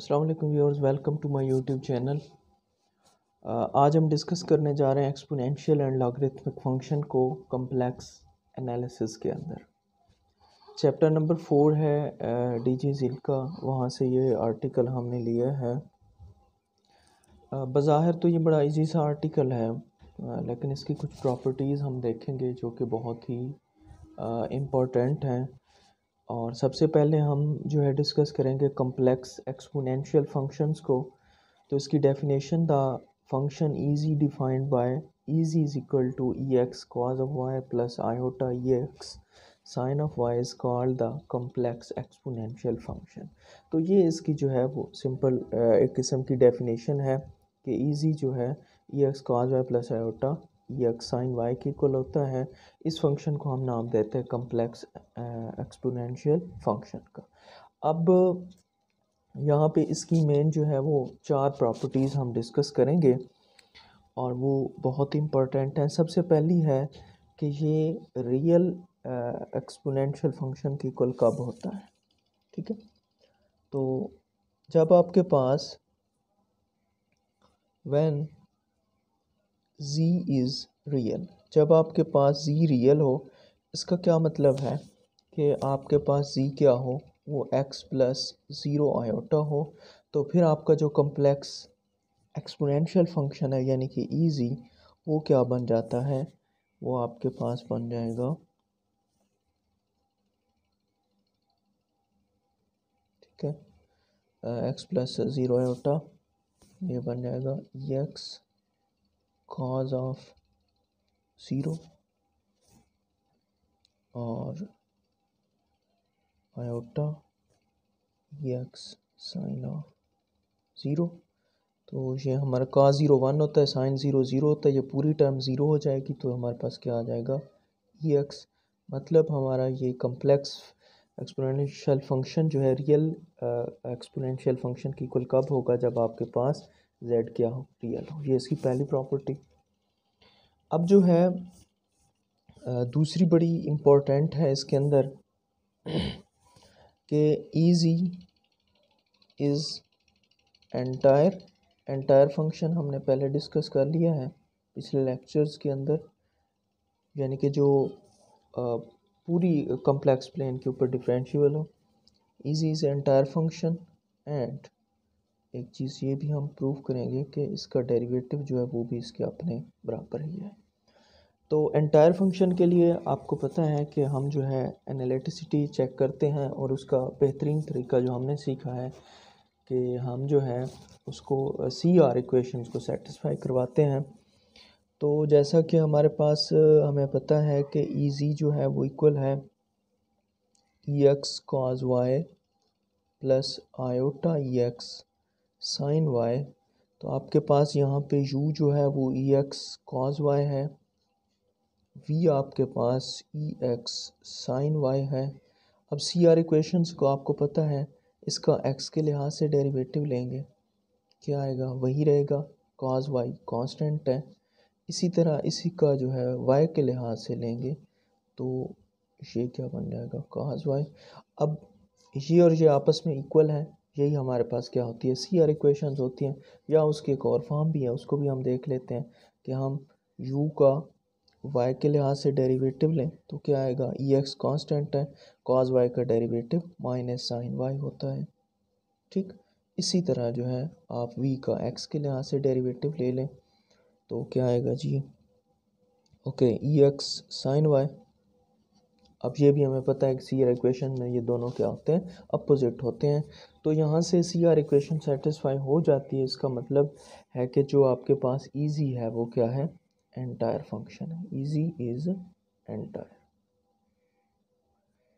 अस्सलाम वालेकुम viewers welcome to my YouTube channel आज हम डिस्कस करने जा रहे हैं एक्सपोनेंशियल एंड लॉगरिथमिक फंक्शन को कम्प्लेक्स एनालिसिस के अंदर चैप्टर नंबर फोर है डी जी जिल का वहाँ से ये आर्टिकल हमने लिया है uh, बज़ाहिर तो ये बड़ा इजी सा आर्टिकल है uh, लेकिन इसकी कुछ प्रॉपर्टीज़ हम देखेंगे जो कि बहुत ही इम्पोर्टेंट uh, हैं और सबसे पहले हम जो है डिस्कस करेंगे कम्प्लेक्स एक्सपोनेंशियल फंक्शंस को तो इसकी definition the function e z defined by e z is equal to e x cos of y plus iota e x sine of y is called the complex exponential function तो ये इसकी जो है वो simple एक किस्म की डेफिनेशन है कि ईजी जो है e x cos y plus iota e sine y के इक्वल होता है इस फंक्शन को हम नाम देते हैं कम्प्लेक्स एक्सपोनेंशियल फंक्शन का अब यहाँ पे इसकी मेन जो है वो चार प्रॉपर्टीज़ हम डिस्कस करेंगे और वो बहुत इम्पोर्टेंट हैं सबसे पहली है कि ये रियल एक्सपोनेंशियल फंक्शन की इक्वल कब होता है ठीक है तो जब आपके पास वैन z इज़ रियल जब आपके पास z रियल हो इसका क्या मतलब है कि आपके पास z क्या हो वो x प्लस ज़ीरो आयोटा हो तो फिर आपका जो कम्प्लेक्स एक्सपोनेंशियल फंक्शन है यानी कि जी e वो क्या बन जाता है वो आपके पास बन जाएगा ठीक है एक्स प्लस ज़ीरो आयोटा ये बन जाएगा x e cos of zero और iota x sine of zero तो ये हमारा कॉज़ ज़ीरो वन होता है साइन ज़ीरो ज़ीरो होता है ये पूरी टर्म ज़ीरो हो जाएगी तो हमारे पास क्या आ जाएगा ई एक्स मतलब हमारा ये कम्प्लेक्स एक्सपोनेंशियल फंक्शन जो है रियल एक्सपोनेंशियल फंक्शन की कुल कब होगा जब आपके पास जेड क्या हो रियल हो ये इसकी पहली प्रॉपर्टी अब जो है दूसरी बड़ी इम्पोर्टेंट है इसके अंदर कि e z is entire entire function हमने पहले डिस्कस कर लिया है पिछले लेक्चर्स के अंदर यानी कि जो पूरी कम्प्लेक्स प्लेन के ऊपर डिफरेंशियल हो e z is entire function and एक चीज़ ये भी हम प्रूव करेंगे कि इसका डेरिवेटिव जो है वो भी इसके अपने बराबर ही है तो एंटायर फंक्शन के लिए आपको पता है कि हम जो है एनालिटिसिटी चेक करते हैं और उसका बेहतरीन तरीका जो हमने सीखा है कि हम जो है उसको सी आर इक्वेशन को सेटिस्फाई करवाते हैं तो जैसा कि हमारे पास हमें पता है कि ई जी जो है वो इक्वल है e x cos y plus iota e x sine y तो आपके पास यहाँ पे यू जो है वो ई एक्स कॉज वाई है वी आपके पास ई एक्स साइन वाई है अब सी आर इक्वेशंस को आपको पता है इसका एक्स के लिहाज से डेरिवेटिव लेंगे क्या आएगा वही रहेगा कॉज वाई कांस्टेंट है इसी तरह इसी का जो है वाई के लिहाज से लेंगे तो ये क्या बन जाएगा कॉज वाई अब ये और ये आपस में इक्वल है यही हमारे पास क्या होती है सी आर इक्वेशन होती हैं या उसकी एक और फॉर्म भी है उसको भी हम देख लेते हैं कि हम यू का वाई के लिहाज से डेरिवेटिव लें तो क्या आएगा ई एक्स कॉन्स्टेंट है कॉज वाई का डेरिवेटिव माइनस साइन वाई होता है ठीक इसी तरह जो है आप वी का एक्स के लिहाज से डेरिवेटिव ले लें तो क्या आएगा z okay e x sine y अब ये भी हमें पता है कि सी आर इक्वेशन में ये दोनों क्या होते हैं अपोजिट होते हैं तो यहाँ से सी आर इक्वेशन सेटिस्फाई हो जाती है इसका मतलब है कि जो आपके पास ईजी है वो क्या है एंटायर फंक्शन है ईजी इज़ एंटायर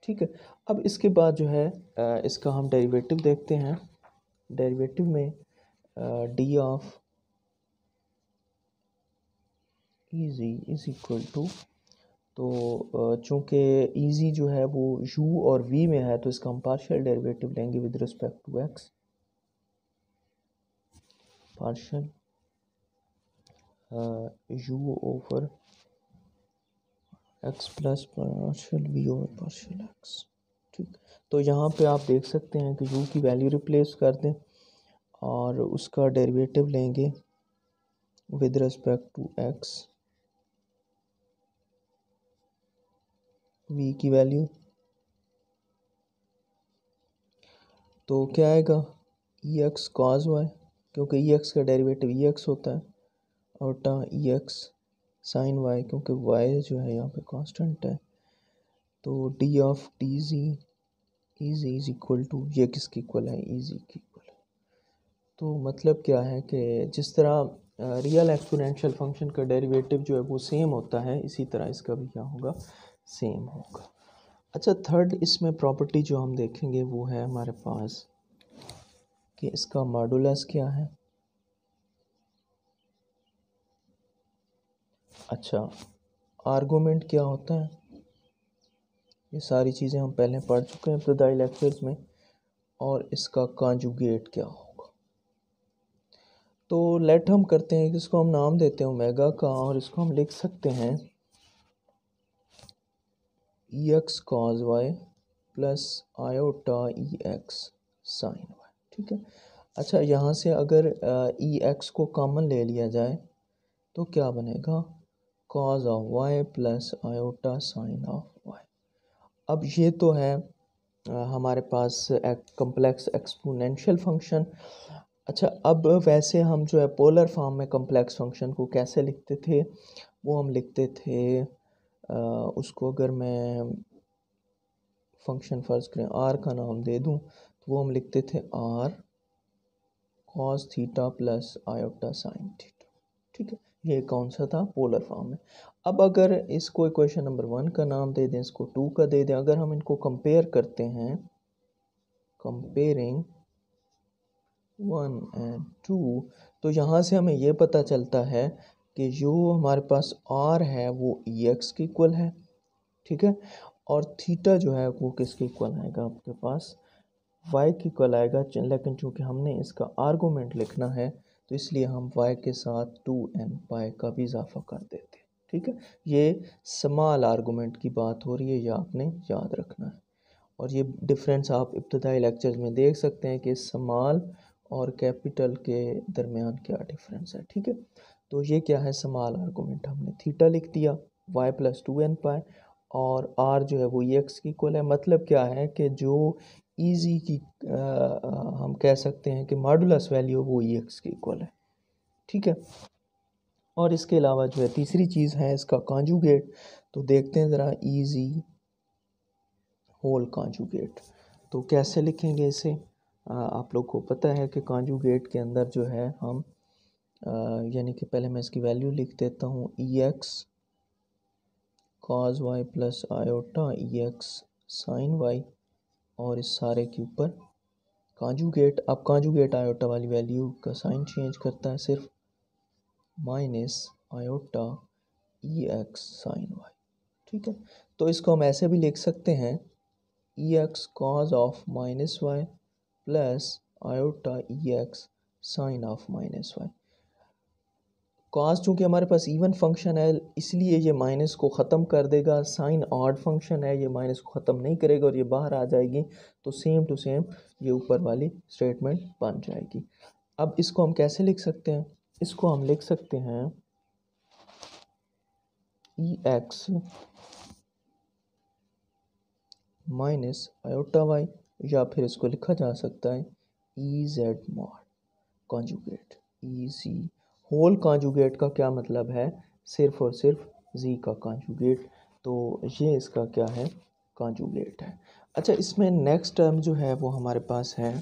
ठीक है अब इसके बाद जो है इसका हम डेरिवेटिव देखते हैं डेरिवेटिव में d of e z is equal to तो चूँकि ईजी जो है वो यू और वी में है तो इसका हम पार्शियल डेरिवेटिव लेंगे with respect to x partial u over x plus partial v over partial x ठीक तो यहाँ पे आप देख सकते हैं कि यू की वैल्यू रिप्लेस कर दें और उसका डेरिवेटिव लेंगे with respect to x v की वैल्यू तो क्या आएगा ई एक्स कॉज वाई क्योंकि ई एक्स का डेरिवेटिव ई एक्स होता है और टा ई एक्स साइन वाई क्योंकि वाई जो है यहाँ पे कांस्टेंट है तो d of t z is z is equal to ये किसके इक्वल है ई जी इक्वल है तो मतलब क्या है कि जिस तरह रियल एक्सपोनेंशियल फंक्शन का डेरिवेटिव जो है वो सेम होता है इसी तरह इसका भी क्या होगा सेम होगा अच्छा थर्ड इसमें प्रॉपर्टी जो हम देखेंगे वो है हमारे पास कि इसका मॉडुलस क्या है अच्छा आर्गुमेंट क्या होता है ये सारी चीज़ें हम पहले पढ़ चुके हैं इब्तदाई लेक्चर्स में और इसका कांजुगेट क्या होगा तो लेट हम करते हैं कि इसको हम नाम देते हैं ओमेगा का और इसको हम लिख सकते हैं e x cos y plus iota e x sine y ठीक है अच्छा यहाँ से अगर ई एक्स को कॉमन ले लिया जाए तो क्या बनेगा cos of y plus iota sine of y अब ये तो है आ, हमारे पास एक कम्प्लेक्स एक्सपोनेंशियल फंक्शन अच्छा अब वैसे हम जो है पोलर फॉर्म में कम्प्लेक्स फंक्शन को कैसे लिखते थे वो हम लिखते थे उसको अगर मैं फंक्शन फ़र्ज़ करें आर का नाम दे दूँ तो वो हम लिखते थे r cos theta plus iota sine theta ठीक है ये कौन सा था पोलर फॉर्म में अब अगर इसको इक्वेशन नंबर वन का नाम दे दें इसको टू का दे दें अगर हम इनको कंपेयर करते हैं कंपेयरिंग वन एंड टू तो यहाँ से हमें ये पता चलता है कि जो हमारे पास आर है वो ई e एक्स के इक्वल है ठीक है और थीटा जो है वो किसके इक्वल आएगा आपके पास वाई के इक्वल आएगा लेकिन चूँकि हमने इसका आर्गूमेंट लिखना है तो इसलिए हम वाई के साथ टू एन पाई का भी इजाफा कर देते हैं ठीक है ये समाल आर्गूमेंट की बात हो रही है या आपने याद रखना है और ये डिफरेंस आप इब्तदाई लेक्चर्स में देख सकते हैं कि समाल और कैपिटल के दरमियान क्या डिफरेंस है ठीक है तो ये क्या है समाल आर्गूमेंट हमने थीटा लिख दिया y plus two n pi और r जो है वो ई एक्स की इक्वल है मतलब क्या है कि जो ईजी की आ, हम कह सकते हैं कि मॉडुलस वैल्यू वो ई एक्स की इक्वल है ठीक है और इसके अलावा जो है तीसरी चीज़ है इसका कॉन्जुगेट तो देखते हैं ज़रा ईजी होल कॉन्जुगेट तो कैसे लिखेंगे इसे आ, आप लोग को पता है कि कॉन्जुगेट के अंदर जो है हम यानी कि पहले मैं इसकी वैल्यू लिख देता हूँ e x cos y plus iota e x sine y और इस सारे के ऊपर गेट अब कांजूगेट आयोटा वाली वैल्यू का साइन चेंज करता है सिर्फ minus iota e x sine y ठीक है तो इसको हम ऐसे भी लिख सकते हैं e x cos of minus y plus iota e x sine of minus y cause चूँकि हमारे पास इवन फंक्शन है इसलिए ये माइनस को ख़त्म कर देगा साइन ऑड फंक्शन है ये माइनस को ख़त्म नहीं करेगा और ये बाहर आ जाएगी तो सेम टू सेम ये ऊपर वाली स्टेटमेंट बन जाएगी अब इसको हम कैसे लिख सकते हैं इसको हम लिख सकते हैं e x minus iota y या फिर इसको लिखा जा सकता है e z mod conjugate e c whole conjugate का क्या मतलब है सिर्फ और सिर्फ जी का कॉन्जुगेट तो ये इसका क्या है कॉन्जुगेट है अच्छा इसमें नेक्स्ट टर्म जो है वो हमारे पास है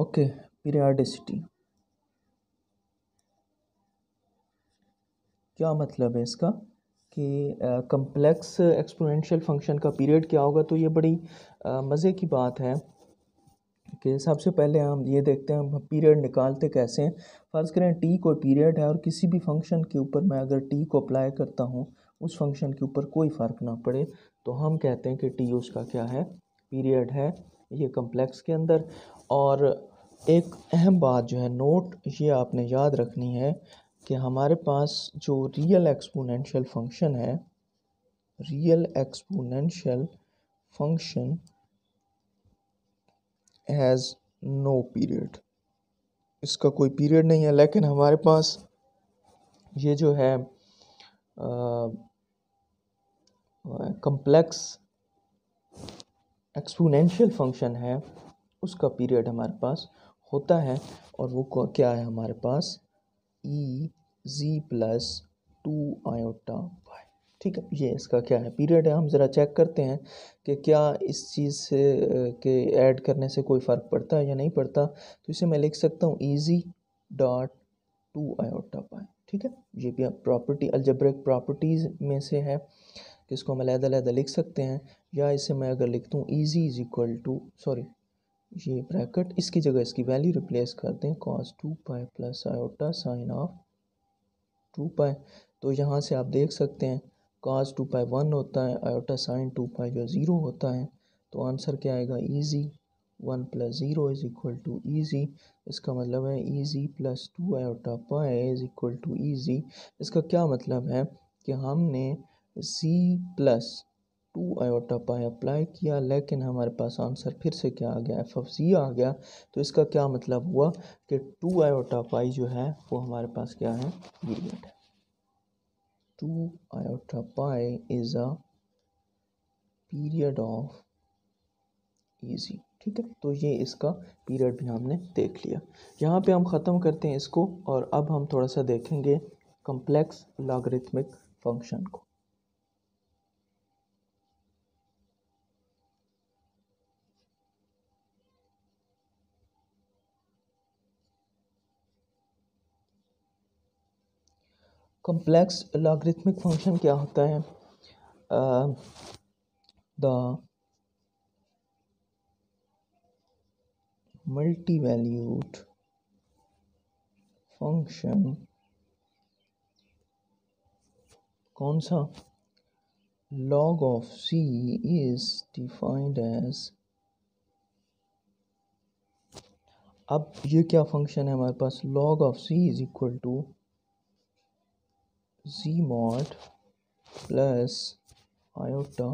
ओके पीरियाडिसिटी क्या मतलब है इसका कि कंप्लेक्स एक्सपोनेंशियल फंक्शन का पीरियड क्या होगा तो ये बड़ी मज़े की बात है ठीक है सबसे पहले हम ये देखते हैं हम पीरियड निकालते कैसे हैं फ़र्ज़ करें टी कोई पीरियड है और किसी भी फंक्शन के ऊपर मैं अगर टी को अप्लाई करता हूँ उस फंक्शन के ऊपर कोई फ़र्क ना पड़े तो हम कहते हैं कि टी उसका क्या है पीरियड है ये कम्प्लेक्स के अंदर और एक अहम बात जो है नोट ये आपने याद रखनी है कि हमारे पास जो रियल एक्सपोनेंशियल फंक्शन है real exponential function has no period इसका कोई पीरियड नहीं है लेकिन हमारे पास ये जो है कम्प्लेक्स एक्सपोनेंशियल फंक्शन है उसका पीरियड हमारे पास होता है और वो क्या है हमारे पास e z plus two iota y ठीक है ये इसका क्या है पीरियड है हम ज़रा चेक करते हैं कि क्या इस चीज़ से के ऐड करने से कोई फ़र्क पड़ता है या नहीं पड़ता तो इसे मैं लिख सकता हूँ ईजी डॉट टू आयोटा पाए ठीक है ये भी प्रॉपर्टी अलजब्रिक प्रॉपर्टीज़ में से है कि इसको हम अलहदा लिख सकते हैं या इसे मैं अगर लिख दूँ e z is equal to sorry ये ब्रैकेट इसकी जगह इसकी वैल्यू रिप्लेस कर दें cos two pi plus iota sine of two pi तो यहाँ से आप देख सकते हैं कॉस टू पाई वन होता है आयोटा साइन टू पाई जो ज़ीरो होता है तो आंसर क्या आएगा e z one plus zero is equal to e z इसका मतलब है e z plus two iota pi is equal to e z इसका क्या मतलब है कि हमने c plus two iota pi apply किया लेकिन हमारे पास आंसर फिर से क्या आ गया एफ एफ सी आ गया तो इसका क्या मतलब हुआ कि टू आयोटा पाई जो है वो हमारे पास क्या है यूनिट है two iota pi is a period of e z ठीक है तो ये इसका पीरियड भी हमने देख लिया यहाँ पे हम ख़त्म करते हैं इसको और अब हम थोड़ा सा देखेंगे कम्प्लेक्स लॉगरिथमिक फंक्शन को कॉम्प्लेक्स लॉगरिथमिक फंक्शन क्या होता है द मल्टी वैल्यूड फंक्शन कौन सा log of c is defined as अब ये क्या फंक्शन है हमारे पास log of c is equal to z mod plus iota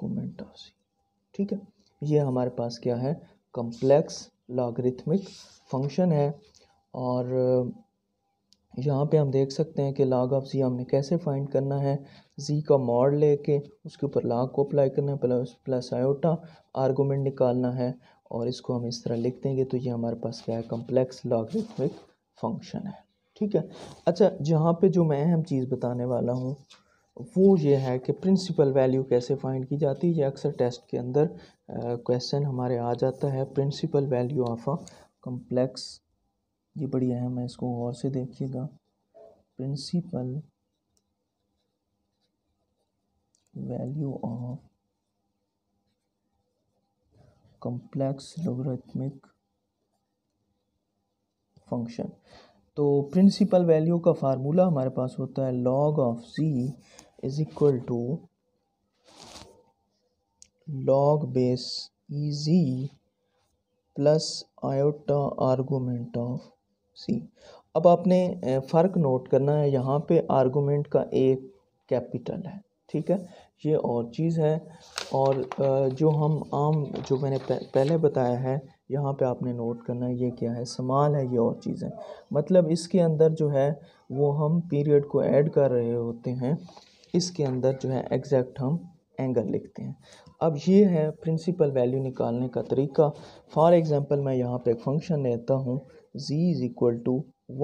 z ठीक है ये हमारे पास क्या है कम्प्लेक्स लॉगरिथमिक फंक्शन है और यहाँ पे हम देख सकते हैं कि लाग ऑफ जी हमने कैसे फाइंड करना है जी का मॉड लेके उसके ऊपर लाग को अप्लाई करना है प्लस प्लस आयोटा आर्गूमेंट निकालना है और इसको हम इस तरह लिख देंगे तो ये हमारे पास क्या है कम्प्लेक्स लॉगरिथमिक फंक्शन है ठीक है अच्छा जहाँ पे जो मैं अहम चीज़ बताने वाला हूँ वो ये है कि प्रिंसिपल वैल्यू कैसे फाइंड की जाती है ये अक्सर टेस्ट के अंदर क्वेश्चन हमारे आ जाता है principal value of a complex ये बड़ी अहम है इसको और से देखिएगा principal value of complex logarithmic function तो प्रिंसिपल वैल्यू का फार्मूला हमारे पास होता है log of c is equal to log base e z plus iota argument of c अब आपने फ़र्क नोट करना है यहाँ पे आर्गूमेंट का एक कैपिटल है ठीक है ये और चीज़ है और जो हम आम जो मैंने पहले बताया है यहाँ पे आपने नोट करना है ये क्या है समाल है ये और चीज़ें मतलब इसके अंदर जो है वो हम पीरियड को ऐड कर रहे होते हैं इसके अंदर जो है एग्जैक्ट हम एंगल लिखते हैं अब ये है प्रिंसिपल वैल्यू निकालने का तरीका फॉर एग्जांपल मैं यहाँ पे एक फंक्शन लेता हूँ z is equal to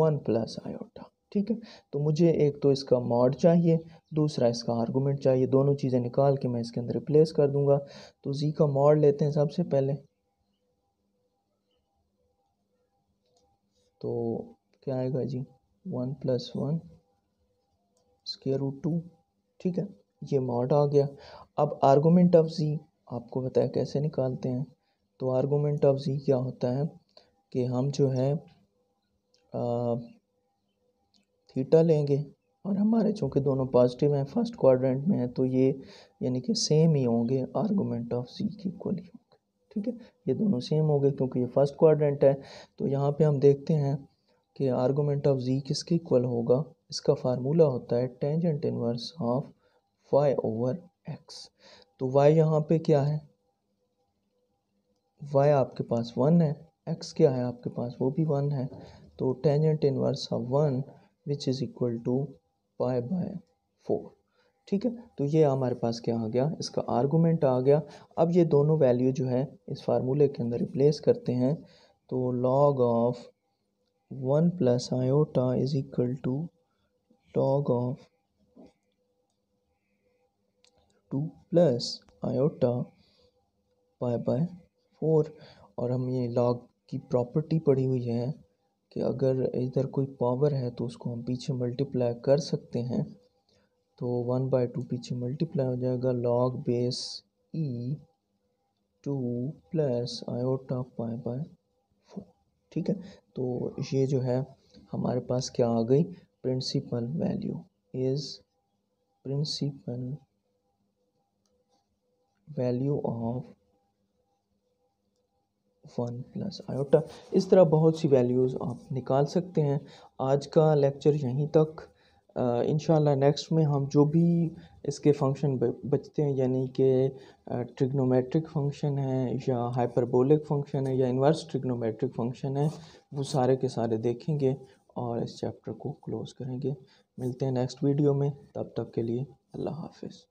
one plus iota ठीक है तो मुझे एक तो इसका मॉड चाहिए दूसरा इसका आर्गूमेंट चाहिए दोनों चीज़ें निकाल के मैं इसके अंदर रिप्लेस कर दूंगा तो जी का मॉड लेते हैं सबसे पहले तो क्या आएगा z one plus one square root two ठीक है ये मॉड आ गया अब आर्गूमेंट ऑफ जी आपको बताया कैसे निकालते हैं तो आर्गूमेंट ऑफ जी क्या होता है कि हम जो है थीटा लेंगे और हमारे चूँकि दोनों पॉजिटिव हैं फर्स्ट क्वाड्रेंट में हैं तो ये यानी कि सेम ही होंगे आर्गूमेंट ऑफ जी के इक्वल होंगे ठीक है ये दोनों सेम हो गए क्योंकि ये फर्स्ट क्वाड्रेंट है तो यहाँ पे हम देखते हैं कि आर्गूमेंट ऑफ जी किसके इक्वल होगा इसका फार्मूला होता है tangent inverse of y over x तो वाई यहाँ पे क्या है वाई आपके पास वन है एक्स क्या है आपके पास वो भी वन है तो tangent inverse of one which is equal to pi by four ठीक है तो ये हमारे पास क्या आ गया इसका आर्गूमेंट आ गया अब ये दोनों वैल्यू जो है इस फार्मूले के अंदर रिप्लेस करते हैं तो log of one plus iota is equal to log of two plus iota by by four और हम ये लॉग की प्रॉपर्टी पड़ी हुई है कि अगर इधर कोई पावर है तो उसको हम पीछे मल्टीप्लाई कर सकते हैं तो वन बाय टू पीछे मल्टीप्लाई हो जाएगा log base e two plus iota pi by four ठीक है तो ये जो है हमारे पास क्या आ गई principal value is principal value of one plus iota इस तरह बहुत सी वैल्यूज़ आप निकाल सकते हैं आज का लेक्चर यहीं तक इन नेक्स्ट में हम जो भी इसके फंक्शन बचते हैं यानी कि ट्रिग्नोमेट्रिक फंक्शन है या हाइपरबोलिक फंक्शन है या इन्वर्स ट्रिग्नोमेट्रिक फंक्शन है वो सारे के सारे देखेंगे और इस चैप्टर को क्लोज़ करेंगे मिलते हैं नेक्स्ट वीडियो में तब तक के लिए अल्लाह हाफिज़